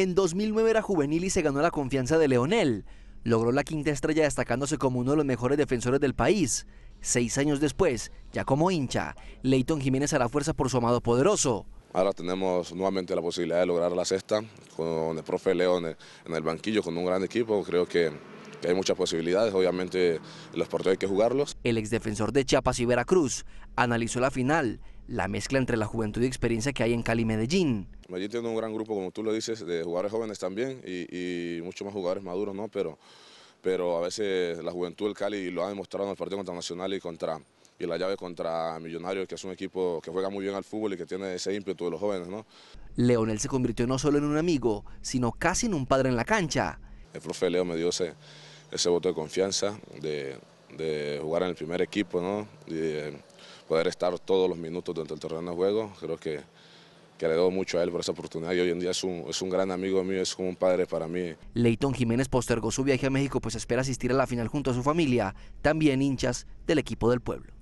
En 2009 era juvenil y se ganó la confianza de Leonel. Logró la quinta estrella destacándose como uno de los mejores defensores del país. Seis años después, ya como hincha, Leighton Jiménez hará fuerza por su amado poderoso. Ahora tenemos nuevamente la posibilidad de lograr la sexta con el profe León en el banquillo, con un gran equipo. Creo que, que hay muchas posibilidades, obviamente los partidos hay que jugarlos. El exdefensor de Chiapas y Veracruz analizó la final la mezcla entre la juventud y experiencia que hay en Cali y Medellín. Medellín tiene un gran grupo, como tú lo dices, de jugadores jóvenes también y, y muchos más jugadores maduros, ¿no? Pero, pero a veces la juventud del Cali lo ha demostrado en el partido contra Nacional y contra y la llave contra Millonarios, que es un equipo que juega muy bien al fútbol y que tiene ese ímpetu de los jóvenes, ¿no? Leonel se convirtió no solo en un amigo, sino casi en un padre en la cancha. El profe Leo me dio ese, ese voto de confianza de, de jugar en el primer equipo, ¿no? Eh, poder estar todos los minutos durante el terreno de juego. Creo que, que le doy mucho a él por esa oportunidad y hoy en día es un, es un gran amigo mío, es como un padre para mí. Leyton Jiménez postergó su viaje a México pues espera asistir a la final junto a su familia, también hinchas del equipo del pueblo.